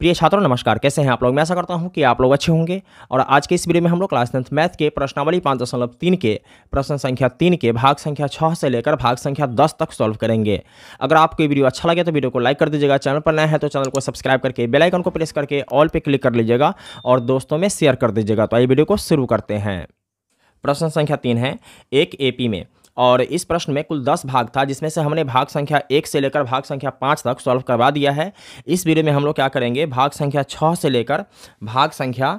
प्रिय छात्रों नमस्कार कैसे हैं आप लोग मैं ऐसा करता हूं कि आप लोग अच्छे होंगे और आज के इस वीडियो में हम लोग क्लास टेंथ मैथ के प्रश्नावली पाँच दशमलव तीन के प्रश्न संख्या तीन के भाग संख्या छः से लेकर भाग संख्या दस तक सॉल्व करेंगे अगर आपको ये वीडियो अच्छा लगे तो वीडियो को लाइक कर दीजिएगा चैनल पर नया है तो चैनल को सब्सक्राइब करके बेलाइकन को प्रेस करके ऑल पर क्लिक कर लीजिएगा और दोस्तों में शेयर कर दीजिएगा तो आइए वीडियो को शुरू करते हैं प्रश्न संख्या तीन है एक ए में और इस प्रश्न में कुल दस भाग था जिसमें से हमने भाग संख्या एक से लेकर भाग संख्या पाँच तक सॉल्व करवा दिया है इस वीडियो में हम लोग क्या करेंगे भाग संख्या छः से लेकर भाग संख्या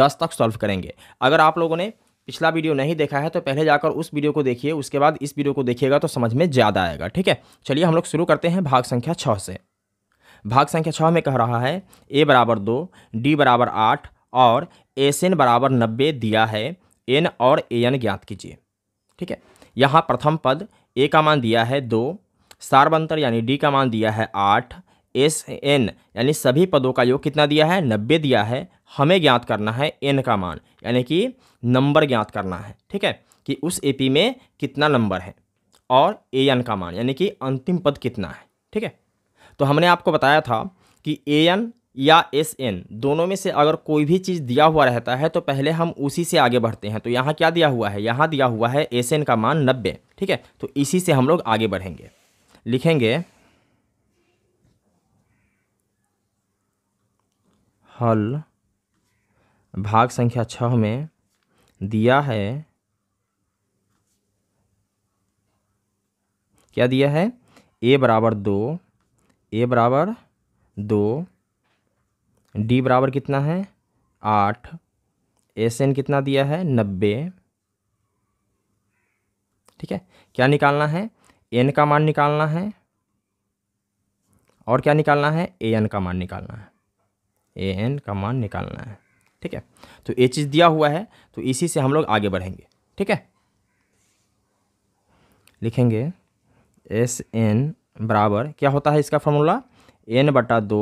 दस तक सॉल्व करेंगे अगर आप लोगों ने पिछला वीडियो नहीं देखा है तो पहले जाकर उस वीडियो को देखिए उसके बाद इस वीडियो को देखिएगा तो समझ में ज़्यादा आएगा ठीक है चलिए हम लोग शुरू करते हैं भाग संख्या छः से भाग संख्या छः में कह रहा है ए बराबर दो डी बराबर आठ और एस एन बराबर नब्बे दिया है एन और ए एन ज्ञात कीजिए ठीक है यहाँ प्रथम पद ए का मान दिया है दो सार्वंतर यानी डी का मान दिया है आठ एस एन यानी सभी पदों का योग कितना दिया है नब्बे दिया है हमें ज्ञात करना है एन का मान यानी कि नंबर ज्ञात करना है ठीक है कि उस पी में कितना नंबर है और ए एन का मान यानी कि अंतिम पद कितना है ठीक है तो हमने आपको बताया था कि ए एन या एस एन दोनों में से अगर कोई भी चीज़ दिया हुआ रहता है तो पहले हम उसी से आगे बढ़ते हैं तो यहाँ क्या दिया हुआ है यहाँ दिया हुआ है एस एन का मान नब्बे ठीक है तो इसी से हम लोग आगे बढ़ेंगे लिखेंगे हल भाग संख्या छः में दिया है क्या दिया है ए बराबर दो ए बराबर दो डी बराबर कितना है आठ एस एन कितना दिया है नब्बे ठीक है क्या निकालना है एन का मान निकालना है और क्या निकालना है ए एन का मान निकालना है ए एन का मान निकालना है ठीक है तो ये चीज़ दिया हुआ है तो इसी से हम लोग आगे बढ़ेंगे ठीक है लिखेंगे एस एन बराबर क्या होता है इसका फॉर्मूला एन बटा दो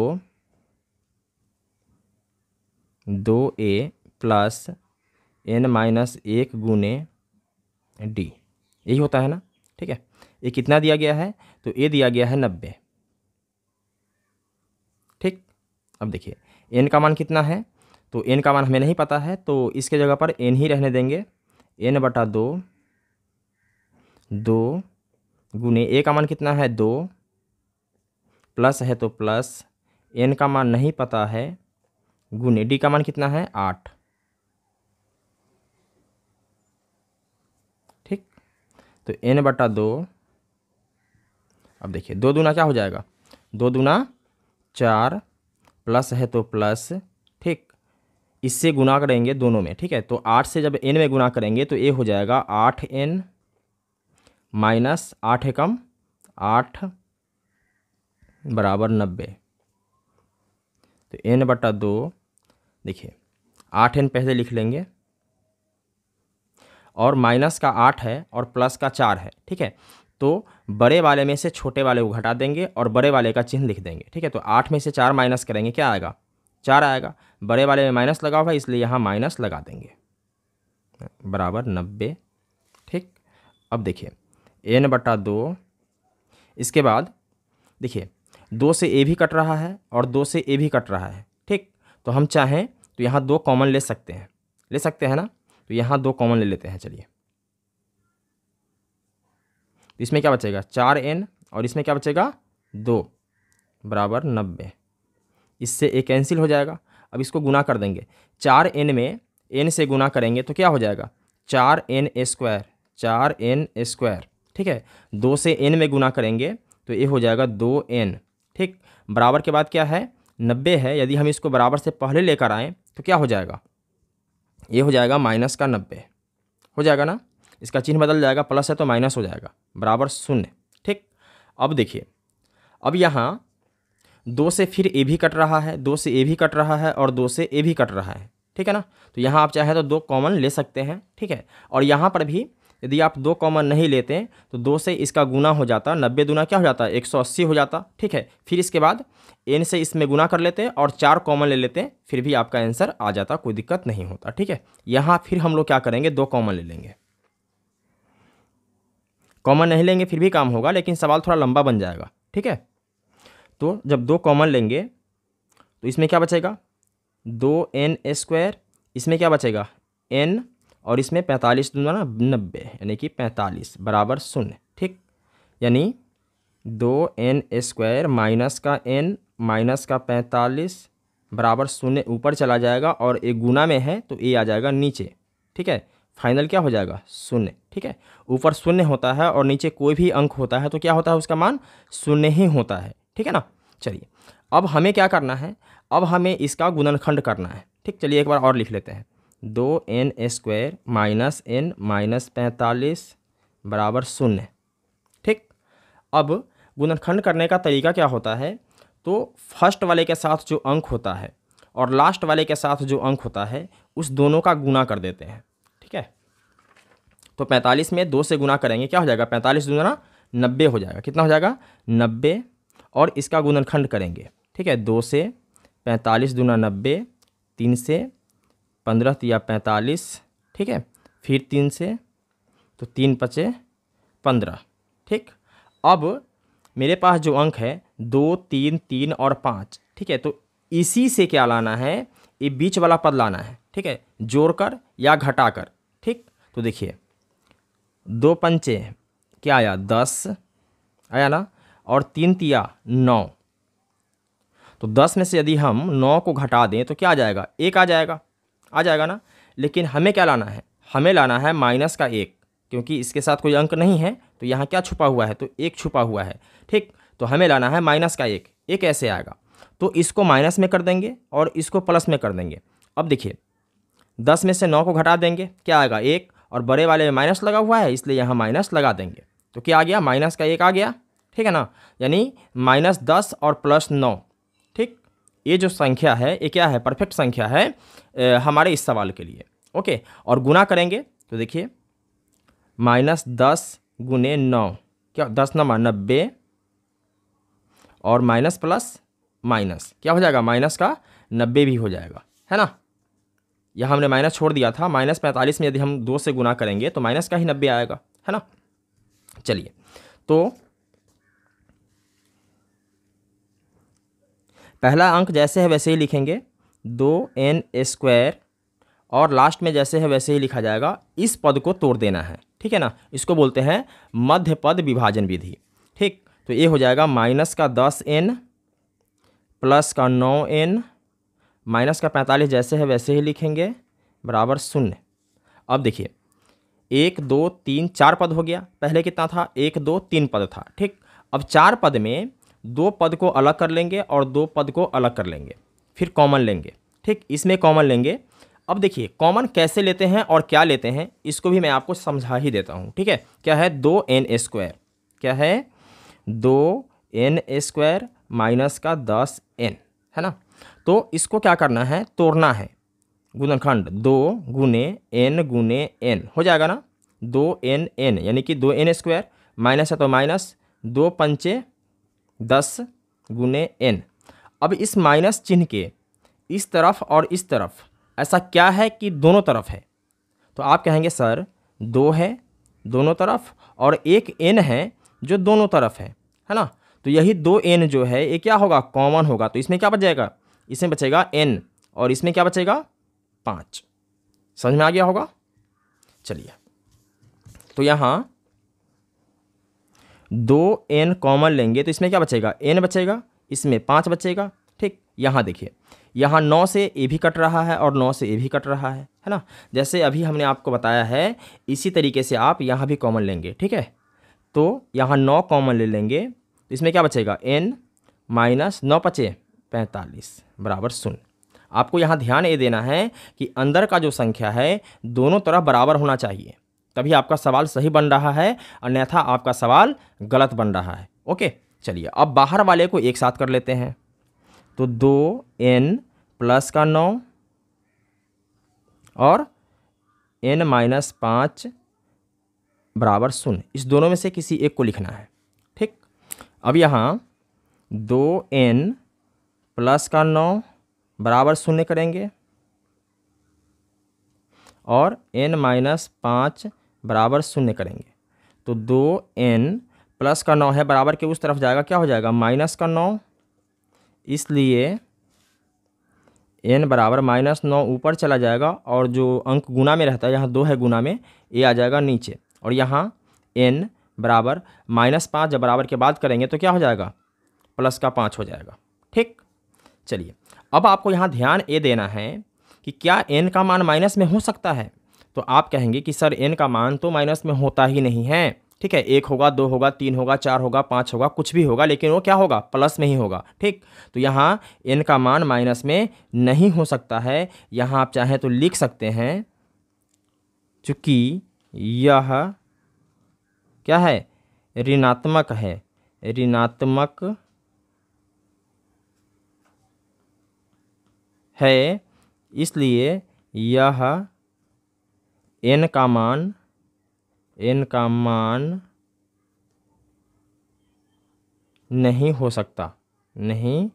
दो ए प्लस एन माइनस एक गुने डी यही होता है ना ठीक है ये कितना दिया गया है तो ए दिया गया है नब्बे ठीक अब देखिए एन का मान कितना है तो एन का मान हमें नहीं पता है तो इसके जगह पर एन ही रहने देंगे एन बटा दो दो गुने ए का मान कितना है दो प्लस है तो प्लस एन का मान नहीं पता है गुने डी का मान कितना है आठ ठीक तो एन बटा दो अब देखिए दो दूना क्या हो जाएगा दो दूना चार प्लस है तो प्लस ठीक इससे गुना करेंगे दोनों में ठीक है तो आठ से जब एन में गुना करेंगे तो ए हो जाएगा आठ एन माइनस आठ एकम आठ बराबर नब्बे तो एन बटा दो देखिए आठ एन पहले लिख लेंगे और माइनस का आठ है और प्लस का चार है ठीक है तो बड़े वाले में से छोटे वाले को घटा देंगे और बड़े वाले का चिन्ह लिख देंगे ठीक है तो आठ में से चार माइनस करेंगे क्या आएगा चार आएगा बड़े वाले में माइनस लगा हुआ है इसलिए यहाँ माइनस लगा देंगे बराबर नब्बे ठीक अब देखिए एन बटा दो इसके बाद देखिए दो से ए भी कट रहा है और दो से ए भी कट रहा है ठीक तो हम चाहें तो यहाँ दो कॉमन ले सकते हैं ले सकते हैं ना तो यहाँ दो कॉमन ले लेते हैं चलिए तो इसमें क्या बचेगा चार एन और इसमें क्या बचेगा दो बराबर नब्बे इससे ए कैंसिल हो जाएगा अब इसको गुना कर देंगे चार एन में एन से गुना करेंगे तो क्या हो जाएगा चार एन ए स्क्वायर चार एन स्क्वायर ठीक है दो से एन में गुना करेंगे तो ये हो जाएगा दो एन ठीक बराबर के बाद क्या है नब्बे है यदि हम इसको बराबर से पहले लेकर आएँ तो क्या हो जाएगा ये हो जाएगा माइनस का नब्बे हो जाएगा ना इसका चिन्ह बदल जाएगा प्लस है तो माइनस हो जाएगा बराबर शून्य ठीक अब देखिए अब यहाँ दो से फिर ए भी कट रहा है दो से ए भी कट रहा है और दो से ए भी कट रहा है ठीक है ना तो यहाँ आप चाहे तो दो कॉमन ले सकते हैं ठीक है और यहाँ पर भी यदि आप दो कॉमन नहीं लेते तो दो से इसका गुना हो जाता नब्बे दुना क्या हो जाता एक सौ अस्सी हो जाता ठीक है फिर इसके बाद एन से इसमें गुना कर लेते हैं और चार कॉमन ले लेते हैं फिर भी आपका आंसर आ जाता कोई दिक्कत नहीं होता ठीक है यहाँ फिर हम लोग क्या करेंगे दो कॉमन ले लेंगे कॉमन नहीं लेंगे फिर भी काम होगा लेकिन सवाल थोड़ा लंबा बन जाएगा ठीक है तो जब दो कॉमन लेंगे तो इसमें क्या बचेगा दो एन स्क्वायर इसमें क्या बचेगा एन और इसमें पैंतालीस दो ना नब्बे यानी कि पैंतालीस बराबर शून्य ठीक यानी दो एन स्क्वायर माइनस का एन माइनस का पैंतालीस बराबर शून्य ऊपर चला जाएगा और एक गुना में है तो ए आ जाएगा नीचे ठीक है फाइनल क्या हो जाएगा शून्य ठीक है ऊपर शून्य होता है और नीचे कोई भी अंक होता है तो क्या होता है उसका मान शून्य ही होता है ठीक है ना चलिए अब हमें क्या करना है अब हमें इसका गुणनखंड करना है ठीक चलिए एक बार और लिख लेते हैं दो N square minus N minus पैंतालीस बराबर शून्य ठीक अब गुणनखंड करने का तरीका क्या होता है तो फर्स्ट वाले के साथ जो अंक होता है और लास्ट वाले के साथ जो अंक होता है उस दोनों का गुना कर देते हैं ठीक है तो पैंतालीस में दो से गुना करेंगे क्या हो जाएगा पैंतालीस दूना नब्बे हो जाएगा कितना हो जाएगा नब्बे और इसका गुणनखंड करेंगे ठीक है दो से पैंतालीस दूना नब्बे तीन से पंद्रह या पैंतालीस ठीक है फिर तीन से तो तीन पचे पंद्रह ठीक अब मेरे पास जो अंक है दो तीन तीन और पाँच ठीक है तो इसी से क्या लाना है ये बीच वाला पद लाना है ठीक है जोड़कर या घटाकर ठीक तो देखिए दो पंचे क्या आया दस आया ना और तीन तिया नौ तो दस में से यदि हम नौ को घटा दें तो क्या आ जाएगा एक आ जाएगा आ जाएगा ना लेकिन हमें क्या लाना है हमें लाना है माइनस का एक क्योंकि इसके साथ कोई अंक नहीं है तो यहाँ क्या छुपा हुआ है तो एक छुपा हुआ है ठीक तो हमें लाना है माइनस का एक एक ऐसे आएगा तो इसको माइनस में कर देंगे और इसको प्लस में कर देंगे अब देखिए दस में से नौ को घटा देंगे क्या आएगा एक और बड़े वाले में माइनस लगा हुआ है इसलिए यहाँ माइनस लगा देंगे तो क्या आ गया माइनस का एक आ गया ठीक है ना यानी माइनस दस और प्लस नौ ये जो संख्या है ये क्या है परफेक्ट संख्या है ए, हमारे इस सवाल के लिए ओके और गुना करेंगे तो देखिए माइनस दस गुने नौ क्या दस नंबर नब्बे और माइनस प्लस माइनस क्या हो जाएगा माइनस का नब्बे भी हो जाएगा है ना यह हमने माइनस छोड़ दिया था माइनस पैंतालीस में यदि हम दो से गुना करेंगे तो माइनस का ही नब्बे आएगा है ना चलिए तो पहला अंक जैसे है वैसे ही लिखेंगे दो एन स्क्वायर और लास्ट में जैसे है वैसे ही लिखा जाएगा इस पद को तोड़ देना है ठीक है ना इसको बोलते हैं मध्य पद विभाजन विधि ठीक तो ये हो जाएगा माइनस का दस एन प्लस का नौ एन माइनस का पैंतालीस जैसे है वैसे ही लिखेंगे बराबर शून्य अब देखिए एक दो तीन चार पद हो गया पहले कितना था एक दो तीन पद था ठीक अब चार पद में दो पद को अलग कर लेंगे और दो पद को अलग कर लेंगे फिर कॉमन लेंगे ठीक इसमें कॉमन लेंगे अब देखिए कॉमन कैसे लेते हैं और क्या लेते हैं इसको भी मैं आपको समझा ही देता हूँ ठीक है क्या है दो एन स्क्वायर क्या है दो एन स्क्वायर माइनस का दस एन है ना तो इसको क्या करना है तोड़ना है गुणनखंड दो गुने एन गुने एन हो जाएगा ना दो एन एन यानी कि दो एन स्क्वायर माइनस है तो माइनस दो पंचे दस गुने एन अब इस माइनस चिन्ह के इस तरफ और इस तरफ ऐसा क्या है कि दोनों तरफ है तो आप कहेंगे सर दो है दोनों तरफ और एक एन है जो दोनों तरफ है है ना तो यही दो एन जो है ये क्या होगा कॉमन होगा तो इसमें क्या बच जाएगा इसमें बचेगा एन और इसमें क्या बचेगा पाँच समझ में आ गया होगा चलिए तो यहाँ दो एन कॉमन लेंगे तो इसमें क्या बचेगा एन बचेगा इसमें पाँच बचेगा ठीक यहाँ देखिए यहाँ नौ से ए भी कट रहा है और नौ से ए भी कट रहा है है ना जैसे अभी हमने आपको बताया है इसी तरीके से आप यहाँ भी कॉमन लेंगे ठीक है तो यहाँ नौ कॉमन ले लेंगे तो इसमें क्या बचेगा एन माइनस नौ पचे पैंतालीस बराबर शून्य आपको यहाँ ध्यान ये देना है कि अंदर का जो संख्या है दोनों तरफ बराबर होना चाहिए तभी आपका सवाल सही बन रहा है अन्यथा आपका सवाल गलत बन रहा है ओके चलिए अब बाहर वाले को एक साथ कर लेते हैं तो दो एन प्लस का नौ और एन माइनस पाँच बराबर शून्य इस दोनों में से किसी एक को लिखना है ठीक अब यहाँ दो एन प्लस का नौ बराबर शून्य करेंगे और एन माइनस पाँच बराबर शून्य करेंगे तो दो एन प्लस का नौ है बराबर के उस तरफ जाएगा क्या हो जाएगा माइनस का नौ इसलिए एन बराबर माइनस नौ ऊपर चला जाएगा और जो अंक गुना में रहता है यहाँ दो है गुना में ए आ जाएगा नीचे और यहाँ एन बराबर माइनस पाँच जब बराबर के बाद करेंगे तो क्या हो जाएगा प्लस का पाँच हो जाएगा ठीक चलिए अब आपको यहाँ ध्यान ये देना है कि क्या एन का मान माइनस में हो सकता है तो आप कहेंगे कि सर एन का मान तो माइनस में होता ही नहीं है ठीक है एक होगा दो होगा तीन होगा चार होगा पाँच होगा कुछ भी होगा लेकिन वो क्या होगा प्लस में ही होगा ठीक तो यहाँ एन का मान माइनस में नहीं हो सकता है यहाँ आप चाहें तो लिख सकते हैं चूँकि यह क्या है ऋणात्मक है ऋणात्मक है इसलिए यह एन का मान एन का मान नहीं हो सकता नहीं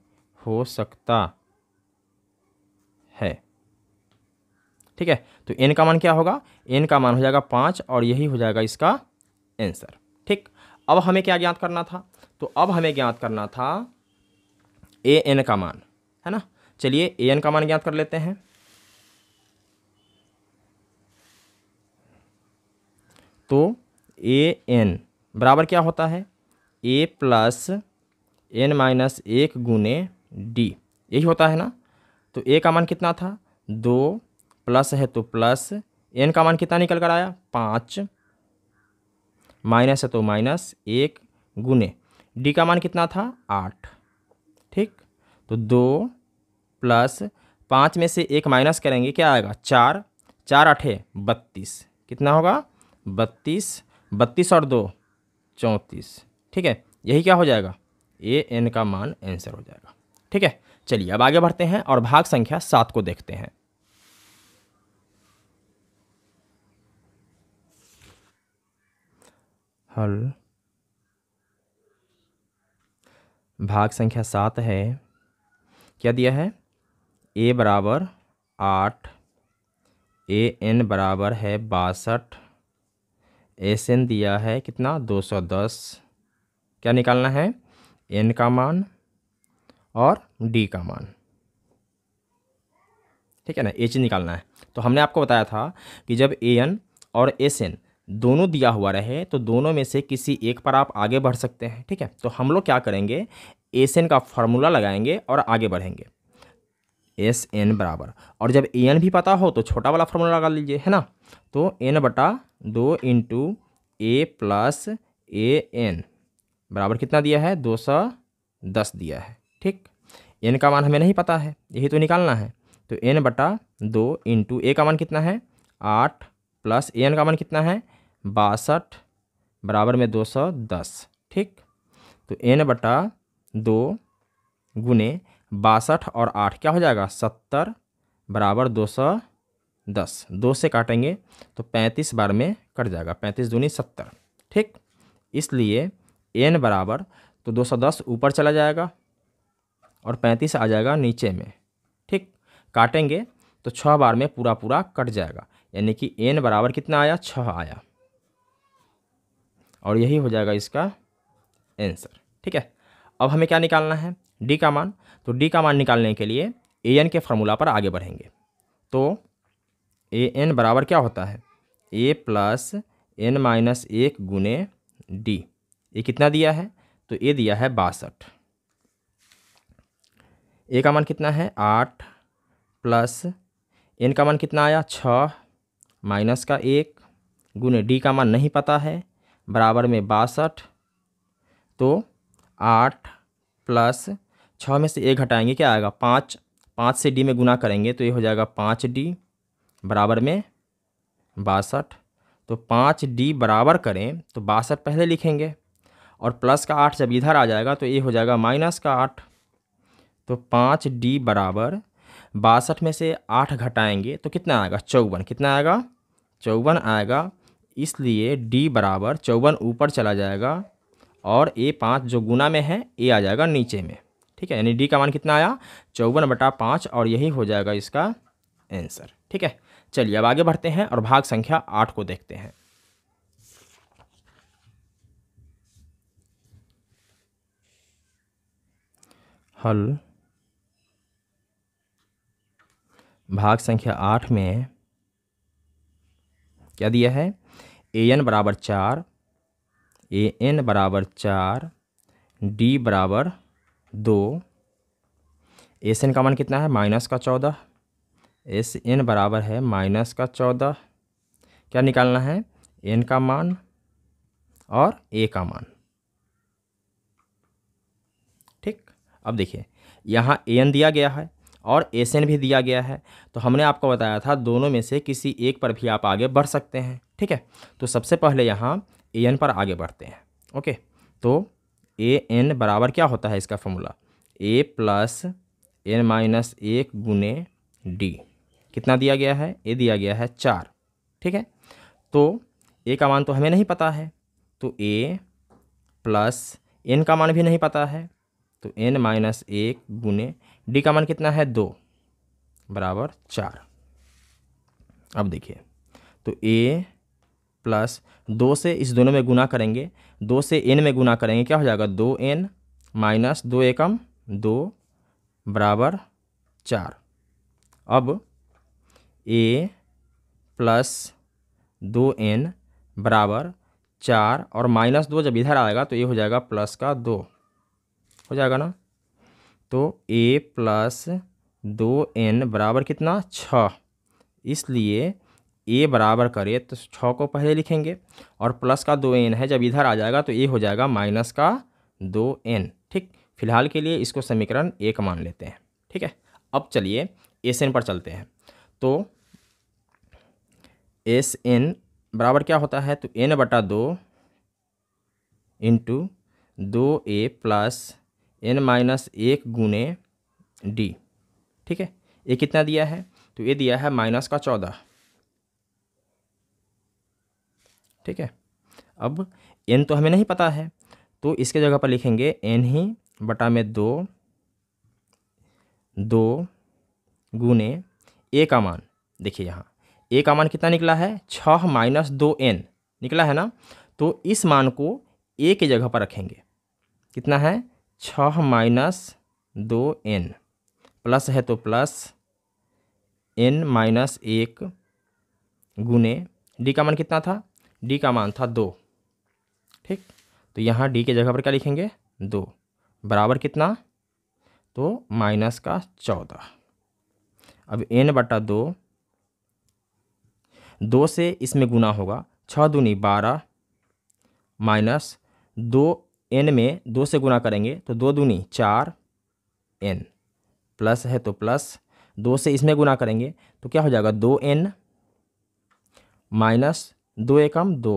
हो सकता है ठीक है तो एन का मान क्या होगा एन का मान हो जाएगा पाँच और यही हो जाएगा इसका आंसर ठीक अब हमें क्या ज्ञात करना था तो अब हमें ज्ञात करना था ए एन का मान है ना चलिए ए एन का मान ज्ञात कर लेते हैं तो ए एन बराबर क्या होता है ए प्लस एन माइनस एक गुने डी यही होता है ना तो ए का मान कितना था दो प्लस है तो प्लस एन का मान कितना निकल कर आया पाँच माइनस है तो माइनस एक गुने डी का मान कितना था आठ ठीक तो दो प्लस पाँच में से एक माइनस करेंगे क्या आएगा चार चार आठे बत्तीस कितना होगा बत्तीस बत्तीस और दो चौंतीस ठीक है यही क्या हो जाएगा ए एन का मान आंसर हो जाएगा ठीक है चलिए अब आगे बढ़ते हैं और भाग संख्या सात को देखते हैं हल भाग संख्या सात है क्या दिया है ए बराबर आठ ए एन बराबर है बासठ एस एन दिया है कितना 210 क्या निकालना है एन का मान और डी का मान ठीक है ना एच निकालना है तो हमने आपको बताया था कि जब ए एन और एस एन दोनों दिया हुआ रहे तो दोनों में से किसी एक पर आप आगे बढ़ सकते हैं ठीक है तो हम लोग क्या करेंगे एस एन का फार्मूला लगाएंगे और आगे बढ़ेंगे एस एन बराबर और जब ए एन भी पता हो तो छोटा वाला फॉर्मूला लगा लीजिए है ना तो एन बटा दो into A plus A N बराबर कितना दिया है दो सौ दस दिया है ठीक एन का मान हमें नहीं पता है यही तो निकालना है तो एन बटा दो इंटू ए का मान कितना है आठ प्लस ए एन का मान कितना है बासठ बराबर में दो सौ दस ठीक तो एन बटा दो गुने बासठ और आठ क्या हो जाएगा सत्तर बराबर दो सौ दस दो से काटेंगे तो पैंतीस बार में कट जाएगा पैंतीस दूनी सत्तर ठीक इसलिए एन बराबर तो दो सौ दस ऊपर चला जाएगा और पैंतीस आ जाएगा नीचे में ठीक काटेंगे तो छः बार में पूरा पूरा कट जाएगा यानी कि एन बराबर कितना आया छः आया और यही हो जाएगा इसका आंसर ठीक है अब हमें क्या निकालना है डी का मान तो डी का मान निकालने के लिए ए एन के फार्मूला पर आगे बढ़ेंगे तो ए एन बराबर क्या होता है ए प्लस एन माइनस एक गुने डी ये कितना दिया है तो ए दिया है बासठ ए का मान कितना है आठ प्लस एन का मान कितना आया छः माइनस का एक गुने डी का मान नहीं पता है बराबर में बासठ तो आठ प्लस छः में से एक घटाएंगे क्या आएगा पाँच पाँच से डी में गुना करेंगे तो ये हो जाएगा पाँच डी बराबर में बासठ तो पाँच डी बराबर करें तो बासठ पहले लिखेंगे और प्लस का आठ जब इधर आ जाएगा तो ये हो जाएगा माइनस का आठ तो पाँच डी बराबर बासठ में से आठ घटाएंगे तो कितना आएगा चौवन कितना आएगा चौवन आएगा इसलिए डी बराबर चौवन ऊपर चला जाएगा और ए पाँच जो गुना में है ए आ जाएगा नीचे में ठीक है यानी डी का मान कितना आया चौवन बटा पाँच और यही हो जाएगा इसका आंसर ठीक है चलिए अब आगे बढ़ते हैं और भाग संख्या आठ को देखते हैं हल भाग संख्या आठ में क्या दिया है ए एन बराबर चार ए एन बराबर चार डी बराबर दो एस एन का मान कितना है माइनस का चौदह एस एन बराबर है माइनस का चौदह क्या निकालना है एन का मान और ए का मान ठीक अब देखिए यहाँ ए एन दिया गया है और एस एन भी दिया गया है तो हमने आपको बताया था दोनों में से किसी एक पर भी आप आगे बढ़ सकते हैं ठीक है तो सबसे पहले यहाँ ए एन पर आगे बढ़ते हैं ओके तो ए एन बराबर क्या होता है इसका formula A plus N minus एक गुने डी कितना दिया गया है ए दिया गया है चार ठीक है तो ए का मान तो हमें नहीं पता है तो ए प्लस एन का मान भी नहीं पता है तो एन माइनस एक गुने डी का मान कितना है दो बराबर चार अब देखिए तो ए प्लस दो से इस दोनों में गुना करेंगे दो से एन में गुना करेंगे क्या हो जाएगा दो एन माइनस दो एकम दो बराबर चार अब ए प्लस दो एन बराबर चार और माइनस दो जब इधर आएगा तो ये हो जाएगा प्लस का दो हो जाएगा ना तो ए प्लस दो एन बराबर कितना छः इसलिए ए बराबर करे तो छः को पहले लिखेंगे और प्लस का दो एन है जब इधर आ जाएगा तो ए हो जाएगा माइनस का दो एन ठीक फिलहाल के लिए इसको समीकरण एक मान लेते हैं ठीक है अब चलिए एस एन पर चलते हैं तो एस एन बराबर क्या होता है तो एन बटा दो इंटू दो ए प्लस एन माइनस एक गुने डी ठीक है ये कितना दिया है तो ये दिया है माइनस का चौदह ठीक है अब एन तो हमें नहीं पता है तो इसके जगह पर लिखेंगे एन ही बटा में दो दो गुने ए का मान देखिए यहाँ ए का मान कितना निकला है छः माइनस दो एन निकला है ना तो इस मान को ए के जगह पर रखेंगे कितना है छः माइनस दो एन प्लस है तो प्लस एन माइनस एक गुने डी का मान कितना था डी का मान था दो ठीक तो यहाँ डी के जगह पर क्या लिखेंगे दो बराबर कितना तो माइनस का चौदह अब एन बटा दो दो से इसमें गुना होगा छः दूनी बारह माइनस दो एन में दो से गुना करेंगे तो दो दूनी चार एन प्लस है तो प्लस दो से इसमें गुना करेंगे तो क्या हो जाएगा दो एन माइनस दो एकम दो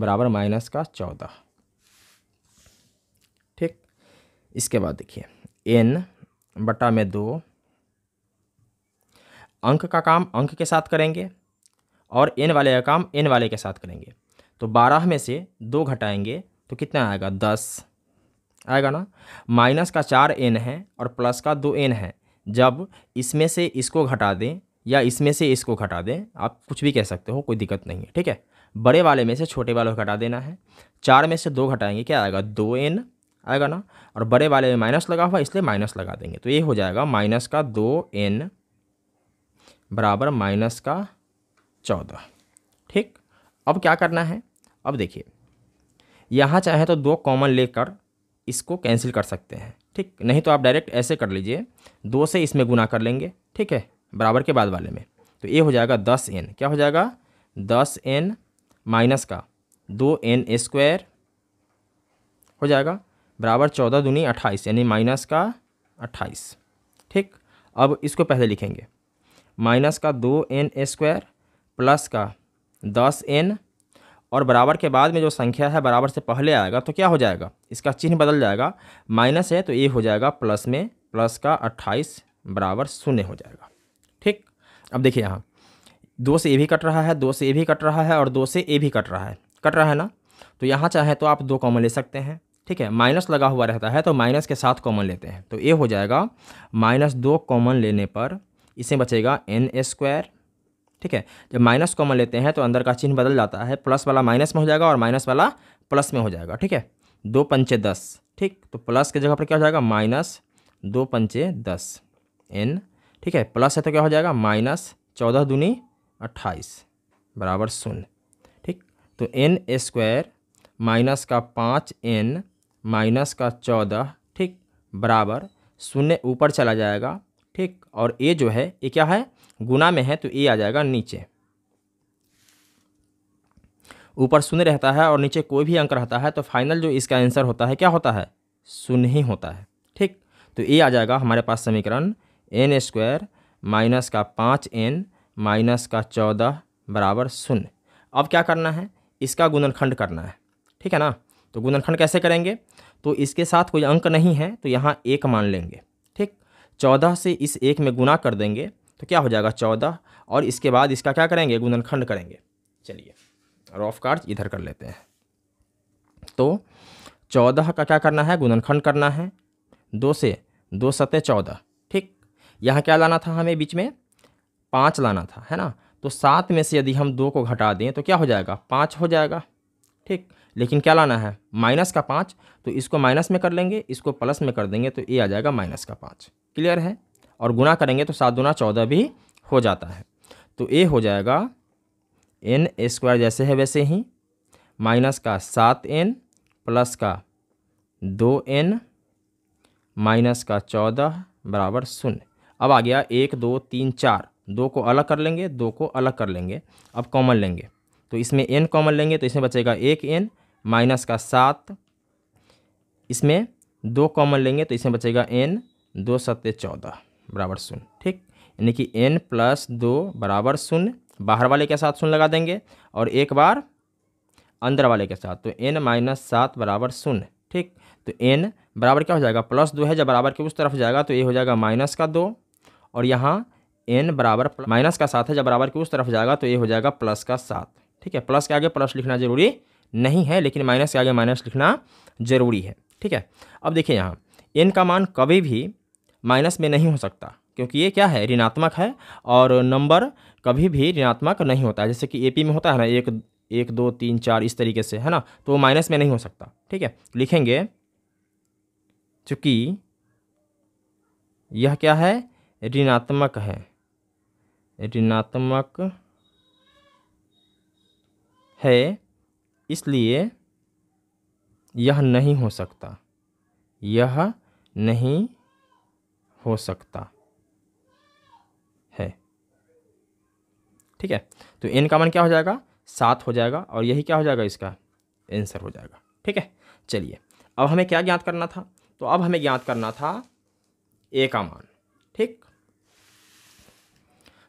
बराबर माइनस का चौदह ठीक इसके बाद देखिए एन बटा में दो अंक का काम अंक के साथ करेंगे और एन वाले का काम एन वाले के साथ करेंगे तो बारह में से दो घटाएंगे तो कितना आएगा दस आएगा ना माइनस का चार एन है और प्लस का दो एन है जब इसमें से इसको घटा दें या इसमें से इसको घटा दें आप कुछ भी कह सकते हो कोई दिक्कत नहीं है ठीक है बड़े वाले में से छोटे वाले को घटा देना है चार में से दो घटाएंगे क्या आएगा दो एन आएगा ना और बड़े वाले में माइनस लगा हुआ इसलिए माइनस लगा देंगे तो ये हो जाएगा माइनस का दो एन बराबर माइनस का चौदह ठीक अब क्या करना है अब देखिए यहाँ चाहे तो दो कॉमन लेकर इसको कैंसिल कर सकते हैं ठीक नहीं तो आप डायरेक्ट ऐसे कर लीजिए दो से इसमें गुना कर लेंगे ठीक है बराबर के बाद वाले में तो ए हो जाएगा दस एन क्या हो जाएगा दस एन माइनस का दो एन स्क्वायर हो जाएगा बराबर चौदह दूनी अट्ठाईस यानी माइनस का अट्ठाईस ठीक अब इसको पहले लिखेंगे माइनस का दो एन स्क्वायर प्लस का दस एन और बराबर के बाद में जो संख्या है बराबर से पहले आएगा तो क्या हो जाएगा इसका चिन्ह बदल जाएगा माइनस है तो ए हो जाएगा प्लस में प्लस का अट्ठाईस बराबर शून्य हो जाएगा ठीक अब देखिए यहाँ दो से ए भी कट रहा है दो से ए भी कट रहा है और दो से ए भी कट रहा है कट रहा है ना तो यहाँ चाहे तो आप दो कॉमन ले सकते हैं ठीक है माइनस लगा हुआ रहता है तो माइनस के साथ कॉमन लेते हैं तो ए हो जाएगा माइनस दो कॉमन लेने पर इसे बचेगा एन स्क्वायर ठीक है जब माइनस कॉमन लेते हैं तो अंदर का चिन्ह बदल जाता है प्लस वाला माइनस में हो जाएगा और माइनस वाला प्लस में हो जाएगा ठीक है दो पंचे दस ठीक तो प्लस की जगह पर क्या हो जाएगा माइनस दो पंचे दस एन ठीक है प्लस है तो क्या हो जाएगा माइनस चौदह दूनी अट्ठाईस बराबर शून्य ठीक तो एन स्क्वायर माइनस का पाँच एन माइनस का चौदह ठीक बराबर शून्य ऊपर चला जाएगा ठीक और ए जो है ये क्या है गुना में है तो ए आ जाएगा नीचे ऊपर शून्य रहता है और नीचे कोई भी अंक रहता है तो फाइनल जो इसका आंसर होता है क्या होता है शून्य ही होता है ठीक तो ए आ जाएगा हमारे पास समीकरण एन स्क्वायर माइनस का पाँच एन माइनस का चौदह बराबर शून्य अब क्या करना है इसका गुणनखंड करना है ठीक है ना तो गुणनखंड कैसे करेंगे तो इसके साथ कोई अंक नहीं है तो यहाँ एक मान लेंगे ठीक चौदह से इस एक में गुना कर देंगे तो क्या हो जाएगा चौदह और इसके बाद इसका क्या करेंगे गुणनखंड करेंगे चलिए और ऑफ कार्ड इधर कर लेते हैं तो चौदह का क्या करना है गुणनखंड करना है दो से दो सतह चौदह यहाँ क्या लाना था हमें बीच में पाँच लाना था है ना तो सात में से यदि हम दो को घटा दें तो क्या हो जाएगा पाँच हो जाएगा ठीक लेकिन क्या लाना है माइनस का पाँच तो इसको माइनस में कर लेंगे इसको प्लस में कर देंगे तो ये आ जाएगा माइनस का पाँच क्लियर है और गुना करेंगे तो सात गुना चौदह भी हो जाता है तो ए हो जाएगा एन स्क्वायर जैसे है वैसे ही माइनस का सात एन प्लस का दो एन माइनस का चौदह बराबर शून्य अब आ गया एक दो तीन चार दो को अलग कर लेंगे दो को अलग कर लेंगे अब कॉमन लेंगे तो इसमें एन कॉमन लेंगे तो इसमें बचेगा एक एन माइनस का सात इसमें दो कॉमन लेंगे तो इसमें बचेगा एन दो सत्य चौदह बराबर शून्य ठीक यानी कि एन प्लस दो बराबर शून्य बाहर वाले के साथ शून्य लगा देंगे और एक बार अंदर वाले के साथ तो एन माइनस सात बराबर शून्य ठीक तो एन बराबर क्या हो जाएगा प्लस दो है जब बराबर के उस तरफ जाएगा तो ये हो जाएगा माइनस का दो और यहाँ एन बराबर माइनस का साथ है जब बराबर के उस तरफ जाएगा तो ये हो जाएगा प्लस का साथ ठीक है प्लस के आगे प्लस लिखना ज़रूरी नहीं है लेकिन माइनस के आगे माइनस लिखना ज़रूरी है ठीक है अब देखिए यहाँ एन का मान कभी भी माइनस में नहीं हो सकता क्योंकि ये क्या है ऋणात्मक है और नंबर कभी भी ऋणात्मक नहीं होता है जैसे कि ए में होता है ना एक एक दो तीन चार इस तरीके से है ना तो वो माइनस में नहीं हो सकता ठीक है लिखेंगे चूँकि यह क्या है ऋणात्मक है ऋणात्मक है इसलिए यह नहीं हो सकता यह नहीं हो सकता है ठीक है तो एन का मन क्या हो जाएगा सात हो जाएगा और यही क्या हो जाएगा इसका आंसर हो जाएगा ठीक है चलिए अब हमें क्या ज्ञात करना था तो अब हमें ज्ञात करना था ए का मान ठीक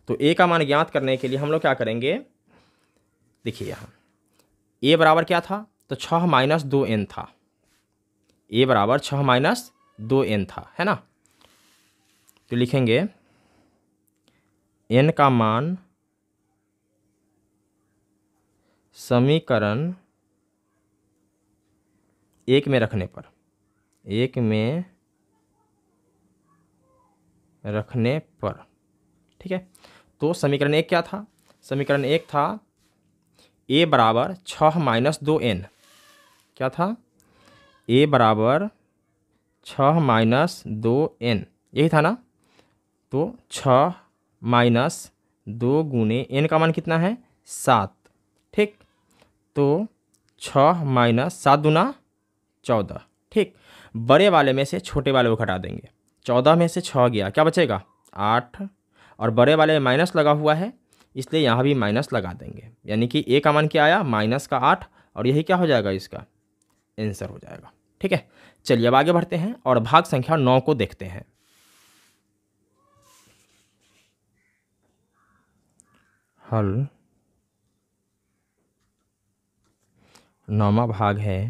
तो ए का मान ज्ञात करने के लिए हम लोग क्या करेंगे देखिए यहाँ ए बराबर क्या था तो छः माइनस दो एन था ए बराबर छः माइनस दो एन था है ना तो लिखेंगे एन का मान समीकरण एक में रखने पर एक में रखने पर ठीक है तो समीकरण एक क्या था समीकरण एक था ए बराबर छः माइनस दो एन क्या था ए बराबर छः माइनस दो एन यही था ना तो छः माइनस दो गुने एन का मान कितना है सात ठीक तो छः माइनस सात दुना चौदह ठीक बड़े वाले में से छोटे वाले को घटा देंगे चौदह में से छः गया क्या बचेगा आठ और बड़े वाले माइनस लगा हुआ है इसलिए यहाँ भी माइनस लगा देंगे यानी कि ए का मान क्या आया माइनस का आठ और यही क्या हो जाएगा इसका आंसर हो जाएगा ठीक है चलिए अब आगे बढ़ते हैं और भाग संख्या नौ को देखते हैं हल नौवा भाग है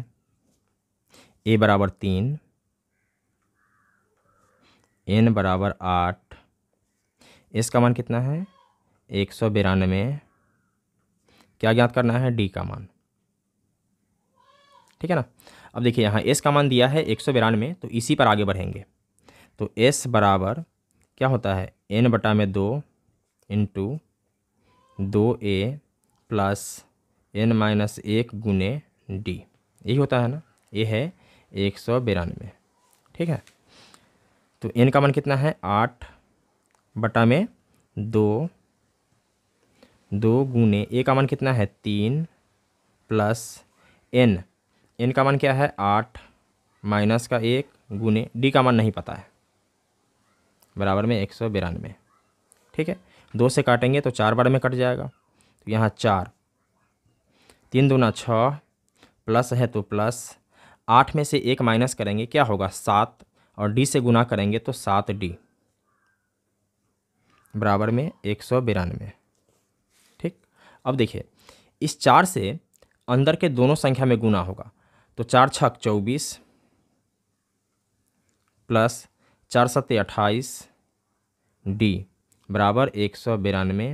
ए बराबर तीन एन बराबर आठ एस का मान कितना है एक सौ बिरानवे क्या ज्ञात करना है डी का मान ठीक है ना अब देखिए यहाँ एस का मान दिया है एक सौ बिरानवे तो इसी पर आगे बढ़ेंगे तो एस बराबर क्या होता है एन बटा में दो इंटू दो ए प्लस एन माइनस एक गुने डी यही होता है ना ये है एक सौ बिरानवे ठीक है तो एन का मान कितना है आठ बटा में दो दो गुने ए का मान कितना है तीन प्लस एन एन का मान क्या है आठ माइनस का एक गुने डी का मान नहीं पता है बराबर में एक सौ बिरानवे ठीक है दो से काटेंगे तो चार बार में कट जाएगा तो यहाँ चार तीन दूना छः प्लस है तो प्लस आठ में से एक माइनस करेंगे क्या होगा सात और डी से गुना करेंगे तो सात डी बराबर में एक सौ बिरानवे ठीक अब देखिए इस चार से अंदर के दोनों संख्या में गुना होगा तो चार छक चौबीस प्लस चार सत्य अट्ठाईस डी बराबर एक सौ बिरानवे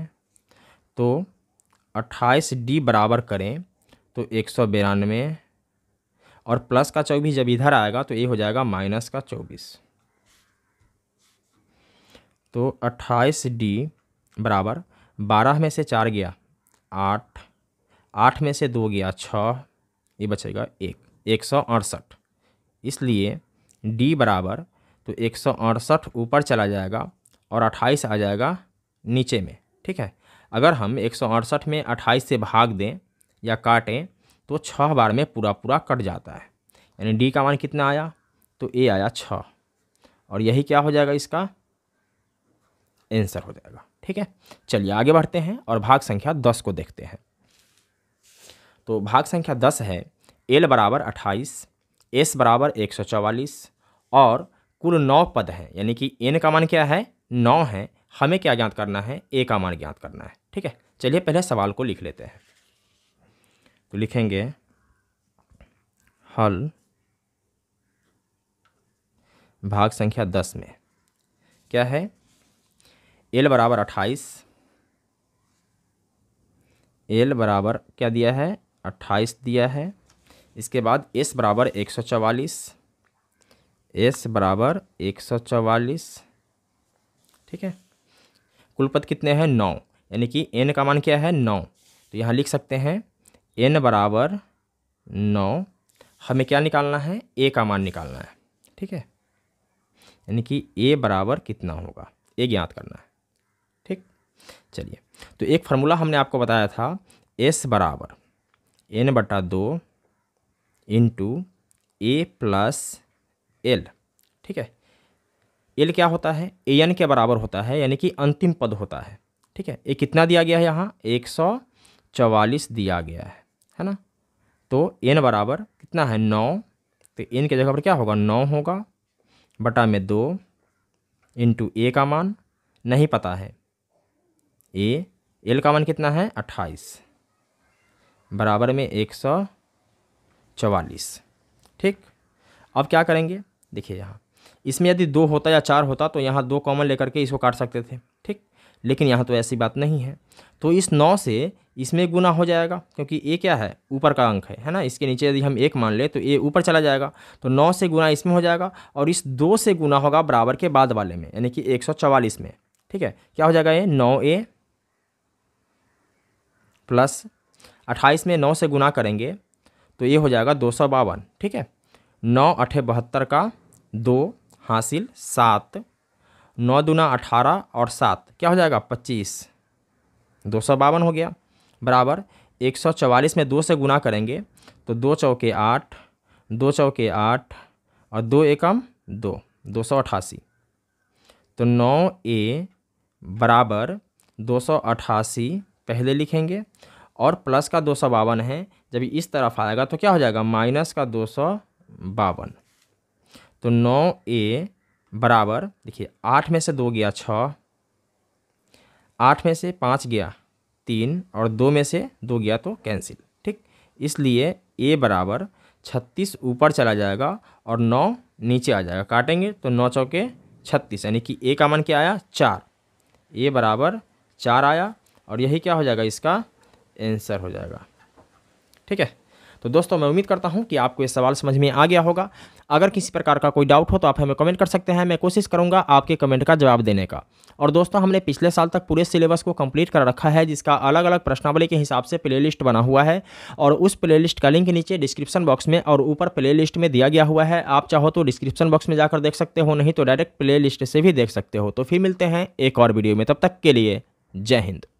तो अट्ठाईस डी बराबर करें तो एक सौ बिरानवे और प्लस का चौबीस जब इधर आएगा तो ये हो जाएगा माइनस का चौबीस तो अट्ठाईस डी बराबर बारह में से चार गया आठ आठ में से दो गया छः ये बचेगा एक एक सौ अड़सठ इसलिए डी बराबर तो एक सौ अड़सठ ऊपर चला जाएगा और अट्ठाईस आ जाएगा नीचे में ठीक है अगर हम एक सौ अड़सठ में अट्ठाईस से भाग दें या काटें तो छः बार में पूरा पूरा कट जाता है यानी डी का मान कितना आया तो ए आया छः और यही क्या हो जाएगा इसका आंसर हो जाएगा ठीक है चलिए आगे बढ़ते हैं और भाग संख्या दस को देखते हैं तो भाग संख्या दस है एल बराबर अट्ठाईस एस बराबर एक सौ चवालीस और कुल नौ पद हैं यानी कि एन का मान क्या है नौ है हमें क्या ज्ञात करना है ए का मान ज्ञात करना है ठीक है चलिए पहले सवाल को लिख लेते हैं तो लिखेंगे हल भाग संख्या दस में क्या है एल बराबर अट्ठाईस एल बराबर क्या दिया है अट्ठाईस दिया है इसके बाद एस बराबर एक सौ चवालीस एस बराबर एक सौ चवालीस ठीक है कुल पद कितने हैं नौ यानी कि एन का मान क्या है नौ तो यहाँ लिख सकते हैं एन बराबर नौ हमें क्या निकालना है ए का मान निकालना है ठीक है यानी कि ए बराबर कितना होगा ए ज्ञात करना है चलिए तो एक फार्मूला हमने आपको बताया था एस बराबर एन बटा दो इंटू ए प्लस एल ठीक है एल क्या होता है ए एन के बराबर होता है यानी कि अंतिम पद होता है ठीक है ये कितना दिया गया है यहाँ एक सौ चवालीस दिया गया है है ना तो एन बराबर कितना है नौ तो एन के जगह पर क्या होगा नौ होगा बटा में दो इंटू ए का मान नहीं पता है ए एल का मान कितना है अट्ठाईस बराबर में एक सौ चवालीस ठीक अब क्या करेंगे देखिए यहाँ इसमें यदि दो होता या चार होता तो यहाँ दो कॉमन लेकर के इसको काट सकते थे ठीक लेकिन यहाँ तो ऐसी बात नहीं है तो इस नौ से इसमें गुना हो जाएगा क्योंकि ए क्या है ऊपर का अंक है है ना इसके नीचे यदि हम एक मान ले तो ए ऊपर चला जाएगा तो नौ से गुना इसमें हो जाएगा और इस दो से गुना होगा बराबर के बाद वाले में यानी कि एक में ठीक है क्या हो जाएगा ये नौ ए प्लस अट्ठाईस में नौ से गुना करेंगे तो ये हो जाएगा दो सौ बावन ठीक है नौ अठे बहत्तर का दो हासिल सात नौ दुना अठारह और सात क्या हो जाएगा पच्चीस दो सौ बावन हो गया बराबर एक सौ चवालीस में दो से गुना करेंगे तो दो चौके आठ दो चौके आठ और दो एकम दो दो सौ अठासी तो नौ ए बराबर दो सौ अठासी पहले लिखेंगे और प्लस का दो सौ बावन है जब इस तरफ आएगा तो क्या हो जाएगा माइनस का दो सौ बावन तो नौ ए बराबर देखिए आठ में से दो गया छः आठ में से पाँच गया तीन और दो में से दो गया तो कैंसिल ठीक इसलिए ए बराबर छत्तीस ऊपर चला जाएगा और नौ नीचे आ जाएगा काटेंगे तो नौ चौके छत्तीस यानी कि ए का मन क्या आया चार ए बराबर चार आया और यही क्या हो जाएगा इसका आंसर हो जाएगा ठीक है तो दोस्तों मैं उम्मीद करता हूं कि आपको ये सवाल समझ में आ गया होगा अगर किसी प्रकार का कोई डाउट हो तो आप हमें कमेंट कर सकते हैं मैं कोशिश करूंगा आपके कमेंट का जवाब देने का और दोस्तों हमने पिछले साल तक पूरे सिलेबस को कंप्लीट कर रखा है जिसका अलग अलग प्रश्नावली के हिसाब से प्लेलिस्ट बना हुआ है और उस प्लेलिस्ट का लिंक नीचे डिस्क्रिप्शन बॉक्स में और ऊपर प्लेलिस्ट में दिया गया हुआ है आप चाहो तो डिस्क्रिप्शन बॉक्स में जाकर देख सकते हो नहीं तो डायरेक्ट प्ले से भी देख सकते हो तो फिर मिलते हैं एक और वीडियो में तब तक के लिए जय हिंद